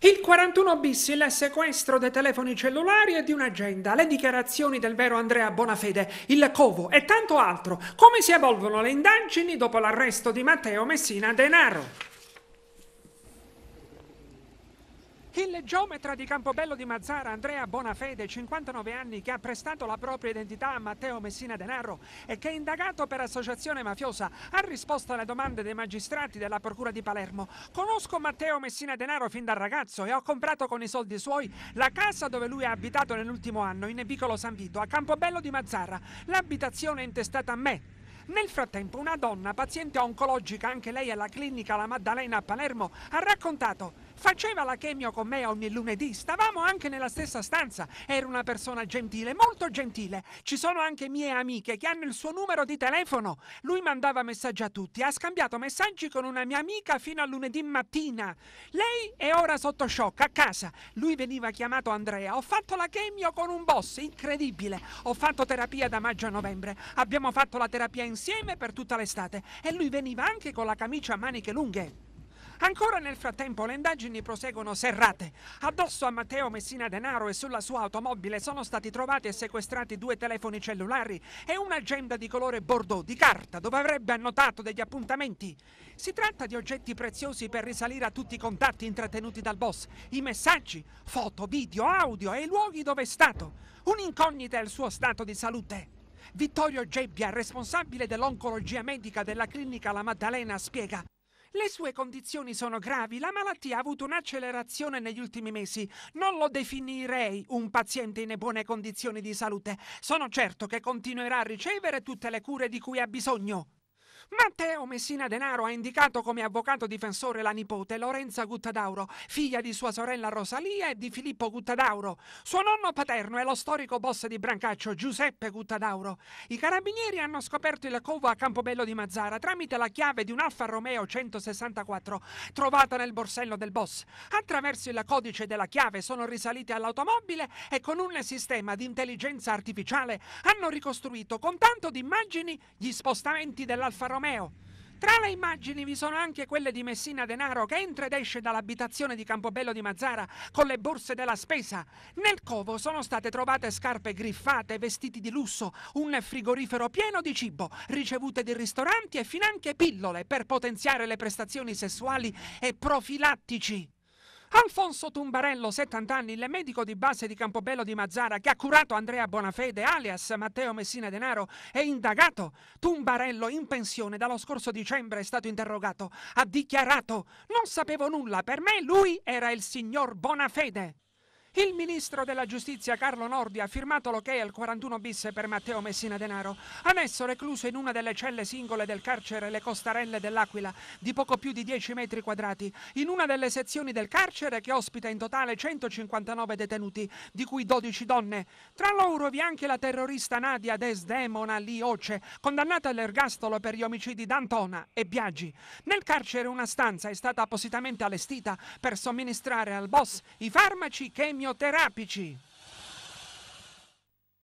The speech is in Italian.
Il 41 bis, il sequestro dei telefoni cellulari e di un'agenda, le dichiarazioni del vero Andrea Bonafede, il covo e tanto altro. Come si evolvono le indagini dopo l'arresto di Matteo Messina Denaro? Il geometra di Campobello di Mazzara, Andrea Bonafede, 59 anni, che ha prestato la propria identità a Matteo Messina Denaro e che è indagato per associazione mafiosa, ha risposto alle domande dei magistrati della Procura di Palermo. Conosco Matteo Messina Denaro fin da ragazzo e ho comprato con i soldi suoi la casa dove lui ha abitato nell'ultimo anno, in Vicolo San Vito, a Campobello di Mazzara. L'abitazione è intestata a me, nel frattempo una donna, paziente oncologica anche lei alla clinica La Maddalena a Palermo, ha raccontato Faceva la chemio con me ogni lunedì, stavamo anche nella stessa stanza. Era una persona gentile, molto gentile. Ci sono anche mie amiche che hanno il suo numero di telefono. Lui mandava messaggi a tutti, ha scambiato messaggi con una mia amica fino a lunedì mattina. Lei è ora sotto shock, a casa. Lui veniva chiamato Andrea. Ho fatto la chemio con un boss, incredibile. Ho fatto terapia da maggio a novembre. Abbiamo fatto la terapia insieme per tutta l'estate e lui veniva anche con la camicia a maniche lunghe. Ancora nel frattempo le indagini proseguono serrate. Addosso a Matteo Messina Denaro e sulla sua automobile sono stati trovati e sequestrati due telefoni cellulari e un'agenda di colore bordeaux di carta dove avrebbe annotato degli appuntamenti. Si tratta di oggetti preziosi per risalire a tutti i contatti intrattenuti dal boss, i messaggi, foto, video, audio e i luoghi dove è stato. Un'incognita è il suo stato di salute. Vittorio Gebbia, responsabile dell'oncologia medica della clinica La Maddalena, spiega le sue condizioni sono gravi, la malattia ha avuto un'accelerazione negli ultimi mesi. Non lo definirei un paziente in buone condizioni di salute. Sono certo che continuerà a ricevere tutte le cure di cui ha bisogno. Matteo Messina Denaro ha indicato come avvocato difensore la nipote Lorenza Guttadauro, figlia di sua sorella Rosalia e di Filippo Guttadauro. Suo nonno paterno è lo storico boss di Brancaccio Giuseppe Guttadauro. I carabinieri hanno scoperto il covo a Campobello di Mazzara tramite la chiave di un Alfa Romeo 164 trovata nel borsello del boss. Attraverso il codice della chiave sono risaliti all'automobile e con un sistema di intelligenza artificiale hanno ricostruito con tanto di immagini gli spostamenti dell'Alfa Romeo. Tra le immagini vi sono anche quelle di Messina Denaro che entra ed esce dall'abitazione di Campobello di Mazzara con le borse della spesa. Nel covo sono state trovate scarpe griffate, vestiti di lusso, un frigorifero pieno di cibo, ricevute di ristoranti e finanche pillole per potenziare le prestazioni sessuali e profilattici. Alfonso Tumbarello, 70 anni, il medico di base di Campobello di Mazzara che ha curato Andrea Bonafede, alias Matteo Messina Denaro, è indagato. Tumbarello, in pensione dallo scorso dicembre, è stato interrogato. Ha dichiarato: Non sapevo nulla, per me lui era il signor Bonafede. Il ministro della giustizia Carlo Nordi ha firmato l'ok al 41 bis per Matteo Messina Denaro, annesso recluso in una delle celle singole del carcere Le Costarelle dell'Aquila, di poco più di 10 metri quadrati, in una delle sezioni del carcere che ospita in totale 159 detenuti, di cui 12 donne. Tra loro vi è anche la terrorista Nadia Desdemona Lee Oce, condannata all'ergastolo per gli omicidi d'Antona e Biaggi. Nel carcere una stanza è stata appositamente allestita per somministrare al boss i farmaci chemio chemioterapici.